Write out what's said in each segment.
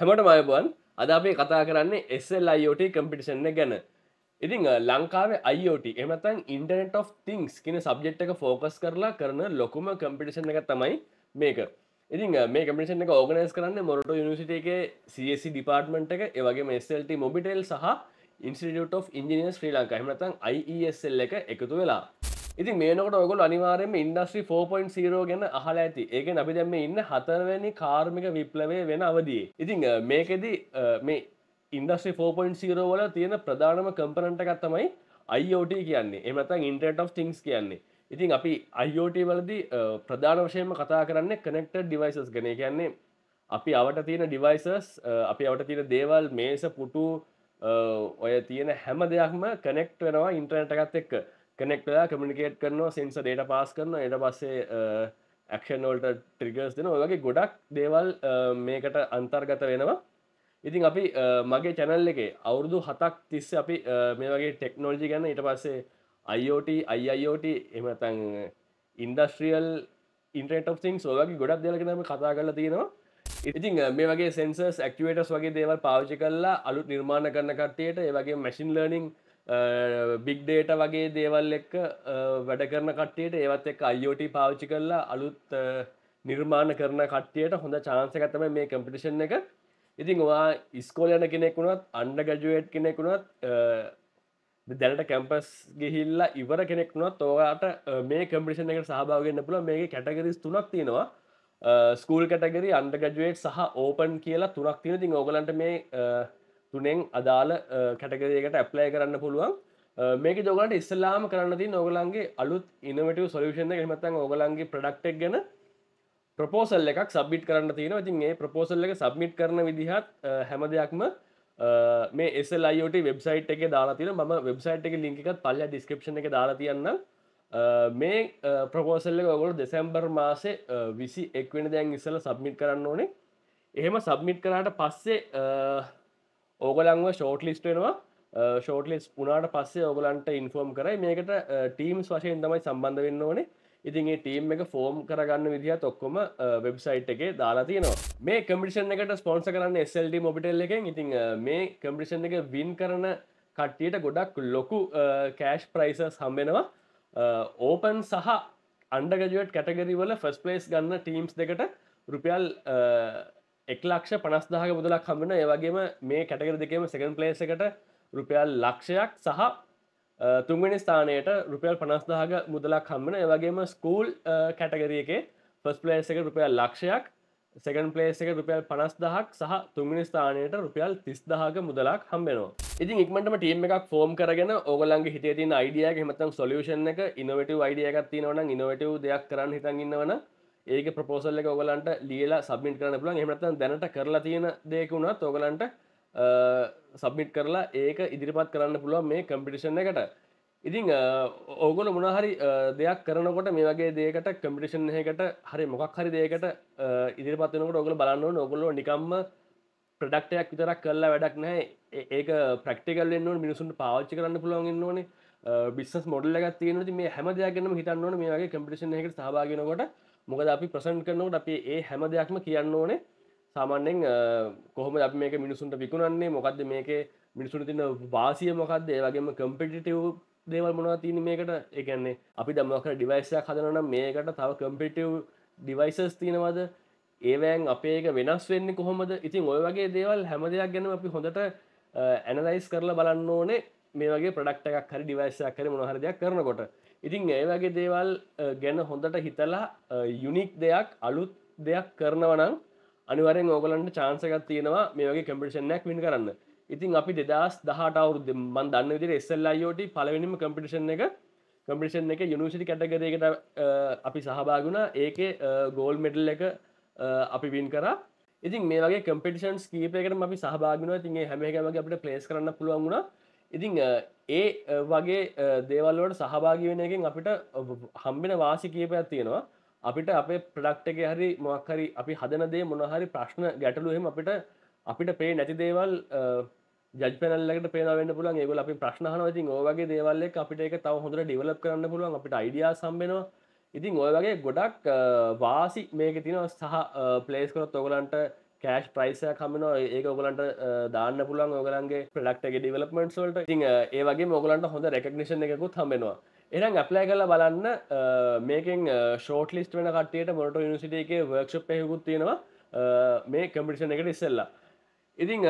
හැමට මයබන් අද අපේ කතා කරන්නේ එස්සල් අයිෝට කම්පිටිෂන්න ගැන ඉතිං ලංකාවේ අයිෝට එමතන් ඉන්ටනෙට් of තිංස් කියන සබ්ජෙට් එක ෆෝකස් කරලා කරන ලොකුම කම්පිටිෂන් එක තමයි මේක ඉතින් මේ කමිෂන් එක ඕගනස් කරන්න මොරට නිසිටේ සSC ඩිපාර්ට්මට එක ඒවගේ ස්ල්ට මොබිටෙල් සහ ඉන්ස්ටියට of ඉජිනිය ශ්‍රී ලංකා හමතන් IESL එක එකතු වෙලා ඉති මේනකට ඔගොල් අනිවාරයම ඉන්ඩස්ට්‍රි 4.0 ගැන අහල ඇති ඒක අපි දැම ඉන්න හතරවැනි කාර්මික විප්ලවය වෙන අවදී. ඉතිං මේකෙදි මේ ඉන්ඩස්ට්‍රි 4.0 වල තියෙන ප්‍රධානම කම්පනටකත් තමයි IOT කියන්නේ එමතන් ඉන්ටට of තිංස් කියන්නේ ඉතින් අපි IOT වලදි ප්‍රධාන වශයම කතා කරන්න කනෙක්ට ඩිවයිසස් ගැන කියන්නේ අපි අවට තියෙන ඩිවයිසස් අපි අවට තියෙන දේවල් මේස පුටු ඔය තියෙන හැම දෙයක්ම කනෙක්ට් වෙනවා ඉන්ටර්නටකත් එක්ක කනෙක්ටලා කමිනිකේට් කරනවා සෙන්ස ඩේට පාස් කරන එට පස්සේ ඇක්ෂන්වල්ට ට්‍රිගස් දෙන ඔගේ ගොඩක් දේවල් මේකට අන්තර්ගත වෙනවා ඉතින් අපි මගේ චැනල් එකේ අවුරුදු හතක් තිස්ස අපි මේ වගේ ටෙක්නෝජි ගැන ඉට පස්සේ IOT අයිIOT එමතන් ඉන්ඩස්ට්‍රියල් ඉන්ට්‍රට of සිං සෝගේ ගොඩක් දෙලකනම කතා කරලා තියෙනවා ඉතින් මේ වගේ සෙන්සර්ස් ඇක්ටවේටස් වගේ දේවල් පාවිචි කරලා අලුත් නිර්මාණ කරන කට්ටයට ඒ වගේ මැසින් ලර්නිින් බිග් ඩේට වගේ දේවල් එක්ක වැඩ කරන කට්ටියට ඒවත් එක් අයිෝට පාවිච්චි කරලා අලුත් නිර්මාණ කරන කට්ටියට හොඳ චාන්සක තම මේ කම්පිටිෂන් එක ඉතින් වා ඉස්කෝල යන කෙනෙකුුණත් අන්ඩ ගජුවට් කෙනෙකුුණත් දැනට කැම්පස් ගිහිල්ලා ඉවර කෙනෙක්නොත් ඕවාට මේ කම්පිෂන් එක සහභාවගන්න පුළ මේ කැටගරිස් තුනක් තියෙනවා ස්කූල් කටගරි අන්ඩ ගජුවේට් සහ ඕපන් කියලා තුනක් තියෙන තින් ඕගලන්ට මේ තුනෙන් අදාළ කැටගරයකට ඇප්ලය කරන්න පුළුවන් මේක දොගලට ඉස්සල්ලාම කරන්න ති නොගලන්ගේ අලුත් ඉනවටව සොලිෂන් හෙමතන් ඔගලන්ගේ ප්‍රඩක්ටක් ගැන ප්‍රපෝසල් එකක් සබ්ිට කරන්න තියෙන ඉතින් ඒ ප්‍රපෝසල් එක සබ්මිට් කරන විදිහත් හැම දෙයක්ම මේ එස්ලයිෝට වෙබ්සයිට් එක දාලාතින ම වෙබ්සයිට් එක ලිංකිකත් පල්ල ඩිස්ක්‍රපෂණ එක දාලා තියන්න මේ ප්‍රපෝසල්ල ඔගොල දෙසැම්බර් මාසේ විසි එක්වෙන දැන් ඉස්සල සබ්මිට් කරන්න ඕනේ එහෙම සබ්මිට් කරාට පස්සේ ඕගලංව ෂෝට් ලිස්ට වෙනවා ෂෝට් ලිස් පුනාට පස්සේ ඔගලන්ට ඉන්ෆෝම් කරයි මේකට ටීම්ස් වශයෙන් තමයි සම්බන්ධ වෙන්න ඕනේ ඉතින්ගේ ටීම් එක ෆෝම් කරගන්න විදිහත් ඔක්කොම වෙබ්සයිට් එකේ දාලා තියෙනවා මේ කමිෂන් එකට ස්පොන්ස කරන්න SLD මොබිටල් එකෙන් ඉතින් මේ කම්පිෂන් එක වින් කරන කට්ටියට ගොඩක් ලොකු කෑෂ් ප්‍රයිසස් හම්බෙනවා ඕපන් සහ අන්ඩගජුවට් කැටගරිවල ෆස් ප්ලේස් ගන්න ටීම්ස් දෙකට රුපියල් එක්ලක්ෂ පනස්දාහ බුදලක් හම්බෙන ඒවගේම මේ කැටගර දෙකම සකන් පලේසකට රුපියල් ලක්ෂයක් සහ තුන්ගනි ස්ථානයට රුපියල් පනස්දාහග මුදලක් හම්බෙන ඒවගේම ස්කූල් කැටගරියගේ ෆස් පලේස එක රුපියල් ලක්ෂයක් සකන් පලේස එක රුපියල් පනස්දහක් සහ තුන්ගනි ස්ථානයට රුපියල් තිස්දාහග මුදලක් හම්බෙනවා ඉතින් ඉක්මටම ටීම් එකක් ෆෝම් කරගෙන ඕගලන්ගේ හිතේ තින අයිඩියයක් හෙමතම් සොලියෂන් එක ඉනොවටව අයිඩියගත් තිනවන ඉනොවටව දෙයක් කරන්න හිතන් ඉන්නවන ඒක ප්‍රපෝසල් එක ඔගලන්ට ලියලා සබ්මිට කරන්න පුළුවන් එහෙමනත්නම් දැනට කරලා තියෙන දෙයක උනත් ඔගලන්ට සබ්මිට් කරලා ඒක ඉදිරිපත් කරන්න පුළුවන් මේ කම්පිටිෂන් එකට ඉතිං ඕගොල මොනහරි දෙයක් කරනකොට මේ වගේ දේකට කම්පිටිෂන් එකට හරි මොකක් හරි දෙයකට ඉදිරිපත්වනකට ඔගල බලන්න නොගොලො නිකම්ම ප්‍රඩක්ටයක් විතරක් කරලා වැඩක් නෑ ඒක ප්‍රක්ටිකල්ලෙන් මිනිසුන් පාච්චි කරන්න පුළුවන්ගන්න ඕනේ බිස්ස මොඩල්ල එකත් තියෙනති මේ හැම දෙයක්ගන්නම හිතන්න ඕන මේ වගේ කම්පිටිෂන් එකට සභාගෙනකොට මොකද අපි ප්‍රසන්් කරනවට අපි ඒ හැම දෙයක්ම කියන්න ඕනේ සාමාන්‍යෙන් කොහොම අප මේක මිනිසුන්ට විකුණන්නේ මොකක්ද මේක මිනිසුන් තින වාසිය මොකක්ද ඒ වගේම කම්පිටිටව් දේවල් මොනා තියන මේකට එකන්නේ අපි දමක ඩිවයිසයක් හදනන මේකට තව කම්පිටව් ඩිවයිසස් තියෙනවද ඒවෑන් අපේක වෙනස් වෙන්නේ කොහොමද ඉතින් ඔය වගේ දේවල් හැම දෙයක් ගැන අපි හොඳට ඇනලයිස් කරලා බලන්න ඕනේ මේ වගේ ප්‍රඩක්ට එකක් හරි ඩිවයිසයක් කර මොහරදයක් කරනකොට ඉතින් ඒ වගේ දේවල් ගැන හොඳට හිතලා යුනික් දෙයක් අලුත් දෙයක් කරනවනම් අනිවරෙන් ඕගලන්ට චාන්සකත් තියෙනවා මේ වගේ කම්පිටිෂන්යක් වින් කරන්න ඉතින් අපි දෙදස් දහට අවුරුද්ද මන් දන්න විදිර එස්සල්ලයිෝට පලවෙනිම කම්පිටිෂන් එක කම්පිටිෂන් එක යුනිසිටි කැටගරයකට අපි සහභාගුණ ඒක ගෝල් මෙඩල් එක අපි වින් කර ඉතින් මේ වගේ කම්පිටිෂන්ස් කීපයකට අපි සහභාගුණ තින්ගේ හැමකමගේ අපට පලේස් කරන්න පුළුවන්ගුණ ඉතිං ඒ වගේ දේවල්වට සහභාගිවෙනයකින් අපිට හම්බෙන වාසි කියපයක් තියෙනවා අපිට අපේ ප්‍රඩක්ට එක හරි මොක්හරි අපි හදනදේ මොනහරි ප්‍රශ්න ගැටලුහෙම අපිට අපිට පේ නැති දේවල් ජපනලට පේනවෙන්න පුළන් ඒවල අපි ප්‍රශ්නහන ඉතින් ඕවගේ දේවල්ල අපිට එක තව හොඳට ඩිවලප් කරන්න පුළුවන් අපිට අයිඩියා සම්බෙනවා ඉතින් ඔය වගේ ගොඩක් වාසි මේක තින සහ ප්ලේස් කරත් ඔගලන්ට කෑශ් ප්‍රයිසය කමන ඒක ඔගලන්ට දාන්න පුළන් ඔගලන්ගේ ප්‍රඩක්ටගේ ඩිවලපමෙන්ට් වලට ති ඒ වගේ මොගලන්ට හොඳ රෙකක්නිෂන් එකකුත් හමෙනවා එරන් ඇප්ලෑ කල බලන්න මේකෙන් ෂෝට ලිස්ට වෙන කටේට මොට නිසිට එක වර්ක්ෂප් පයකුත් තියෙනවා මේ කම්පිටිෂන් එකට ඉස්සල්ලා ඉතිං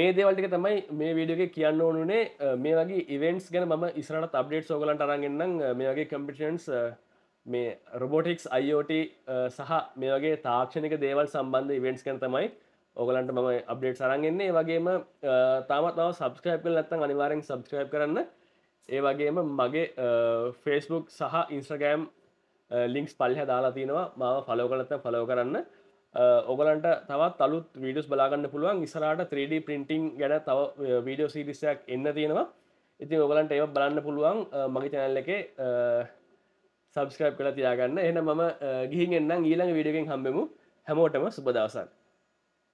මේ දේවල්ටික තමයි මේ වීඩියෝක කියන්න ඕනුනේ මේ වගේ ඉවෙන්ස් ගැන ම ඉස්රට අප්ඩේට් සෝගලන්ට අරන්ගන්න මේ වගේ කම්පිටන්ස් මේ රොබෝටික්ස් IOT uh, සහ මේ වගේ තාක්ෂණක දේවල් සම්බන්ධ ඉවෙන්ට්ස් කැන තමයි ඕගලන්ට මම අප්ඩේට් සරන්ගෙන්නේ වගේම uh, තාමත්ාව සබස්ක්‍රයිපල් නැත්තන් අනිවාරෙන් සබස්ක්‍රයිප් කරන්න ඒ වගේම මගේ ෆේස්බුක් uh, සහ ඉන්ස්්‍රගෑම් ලිින්ක්ස් පල්හ දාලා තියෙනවා මාව ෆලෝ කලත්ත ෆලෝ කරන්න ඔගලන්ට තවත් අලුත් වීඩස් බලාගන්න පුළුවන් ඉසරට 3D පින්ටිං ගැන තව වීඩියෝ සිරිසයක් එන්න තියෙනවා ඉතින් ඔගලන්ට ඒව බලන්න පුළුවන් මගේ චැනල්ල එක සබස්ක්‍රයිබ් කළ තියාගන්න එන මම ගිහින් එන්නම් ඊළඟ විඩියගෙන් හම්බෙමු හැමෝටම සුබදවසන්